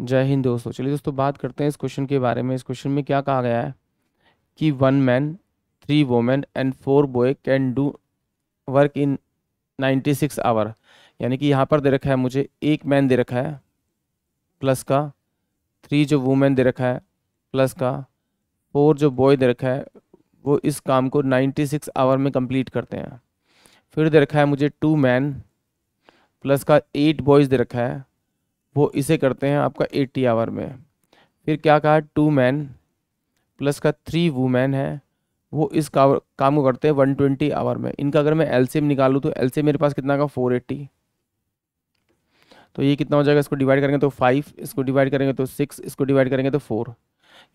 जय हिंद दोस्तों चलिए दोस्तों बात करते हैं इस क्वेश्चन के बारे में इस क्वेश्चन में क्या कहा गया है कि one man three women and four boy can do work in ninety six hour यानी कि यहाँ पर दे रखा है मुझे एक मैन दे रखा है प्लस का थ्री जो वूमेन दे रखा है प्लस का फोर जो बॉय दे रखा है वो इस काम को नाइन्टी सिक्स आवर में कंप्लीट करते हैं फिर दे रखा है मुझे टू मैन प्लस का एट बॉयज़ दे रखा है वो इसे करते हैं आपका एट्टी आवर में फिर क्या कहा टू मैन प्लस का थ्री वूमेन है वो इस काम को करते हैं वन ट्वेंटी आवर में इनका अगर मैं एल निकालूँ तो एल मेरे पास कितना का फोर एट्टी तो ये कितना हो जाएगा इसको डिवाइड करेंगे तो फाइव इसको डिवाइड करेंगे तो सिक्स इसको डिवाइड करेंगे तो फोर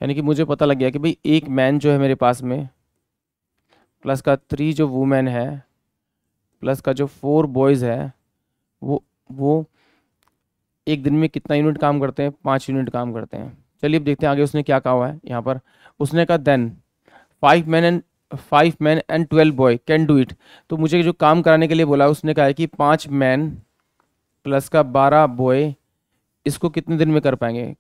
यानी कि मुझे पता लग गया कि भाई एक मैन जो है मेरे पास में प्लस का थ्री जो वूमेन है प्लस का जो फोर बॉयज़ है वो वो एक दिन में कितना यूनिट काम करते हैं पाँच यूनिट काम करते हैं चलिए अब देखते हैं आगे उसने क्या कहा हुआ है यहाँ पर उसने कहा then five man and five man and twelve boy can do it तो मुझे जो काम कराने के लिए बोला उसने कहा है कि पाँच मैन प्लस का बारह बॉय इसको कितने दिन में कर पाएंगे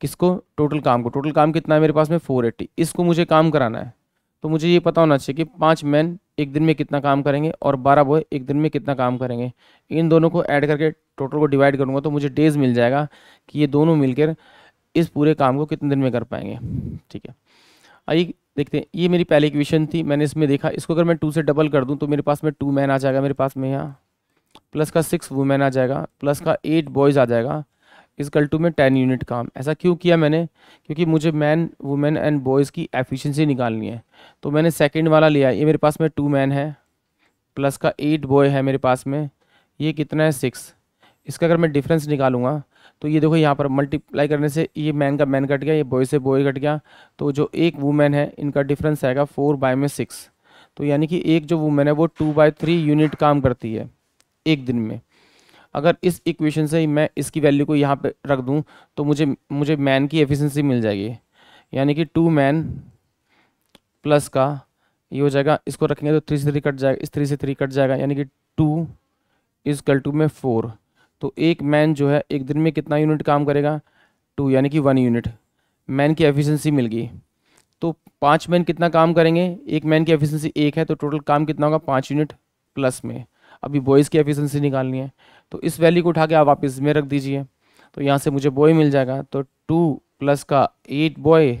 किसको टोटल काम को टोटल काम कितना है मेरे पास में फोर एट्टी इसको मुझे काम कराना है तो मुझे ये पता होना चाहिए कि पाँच मैन एक दिन में कितना काम करेंगे और बारह बॉय एक दिन में कितना काम करेंगे इन दोनों को ऐड करके टोटल को डिवाइड करूँगा तो मुझे डेज मिल जाएगा कि ये दोनों मिलकर इस पूरे काम को कितने दिन में कर पाएंगे ठीक है आइए देखते हैं ये मेरी पहली क्वेश्चन थी मैंने इसमें देखा इसको अगर मैं टू से डबल कर दूँ तो मेरे पास में टू मैन आ जाएगा मेरे पास में यहाँ प्लस का सिक्स वुमेन आ जाएगा प्लस का एट बॉयज़ आ जाएगा कल टू में टेन यूनिट काम ऐसा क्यों किया मैंने क्योंकि मुझे मैन वुमेन एंड बॉयज़ की एफिशिएंसी निकालनी है तो मैंने सेकंड वाला लिया ये मेरे पास में टू मैन है प्लस का एट बॉय है मेरे पास में ये कितना है सिक्स इसका अगर मैं डिफरेंस निकालूंगा तो ये देखो यहाँ पर मल्टीप्लाई करने से ये मैन का मैन कट गया ये बॉय से बॉय कट गया तो जो एक वुमेन है इनका डिफरेंस आएगा फोर बाय में सिक्स तो यानी कि एक जो वुमेन है वो टू बाय थ्री यूनिट काम करती है एक दिन में अगर इस इक्वेशन से मैं इसकी वैल्यू को यहाँ पे रख दूँ तो मुझे मुझे मैन की एफिशिएंसी मिल जाएगी यानी कि टू मैन प्लस का ये हो जाएगा इसको रखेंगे तो थ्री से थ्री कट जाएगा इस थ्री से थ्री कट जाएगा यानी कि टू इज कल टू में फोर तो एक मैन जो है एक दिन में कितना यूनिट काम करेगा टू यानी कि वन यूनिट मैन की एफिशेंसी मिल गई तो पाँच मैन कितना काम करेंगे एक मैन की एफिशेंसी एक है तो टोटल काम कितना होगा पाँच यूनिट प्लस में अभी बॉयज़ की एफिशिएंसी निकालनी है तो इस वैल्यू को उठा के आप वापस में रख दीजिए तो यहाँ से मुझे बॉय मिल जाएगा तो टू प्लस का एट बॉय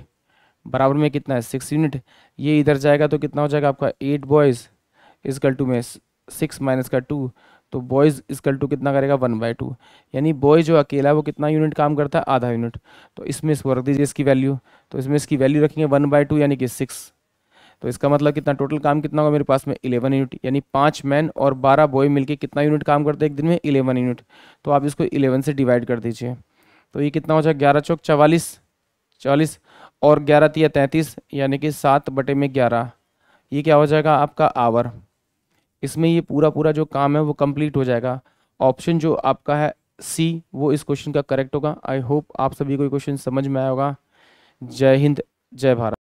बराबर में कितना है सिक्स यूनिट ये इधर जाएगा तो कितना हो जाएगा आपका एट बॉयज़ इसकल टू में सिक्स माइनस का टू तो बॉयज़ इसकल टू कितना करेगा वन बाई टू यानी बॉय जो अकेला है वो कितना यूनिट काम करता है आधा यूनिट तो इसमें इसको रख दीजिए इसकी वैल्यू तो इसमें इसकी वैल्यू रखेंगे वन बाई टू यानी कि सिक्स तो इसका मतलब कितना टोटल काम कितना होगा मेरे पास में इलेवन यूनिट यानी पाँच मैन और बारह बॉय मिलकर कितना यूनिट काम करते हैं एक दिन में इलेवन यूनिट तो आप इसको इलेवन से डिवाइड कर दीजिए तो ये कितना हो जाएगा ग्यारह चौक चवालीस चालीस और ग्यारह तीया तैंतीस यानी कि सात बटे में ग्यारह ये क्या हो जाएगा आपका आवर इसमें ये पूरा पूरा जो काम है वो कंप्लीट हो जाएगा ऑप्शन जो आपका है सी वो इस क्वेश्चन का करेक्ट होगा आई होप आप सभी को क्वेश्चन समझ में आया होगा जय हिंद जय भारत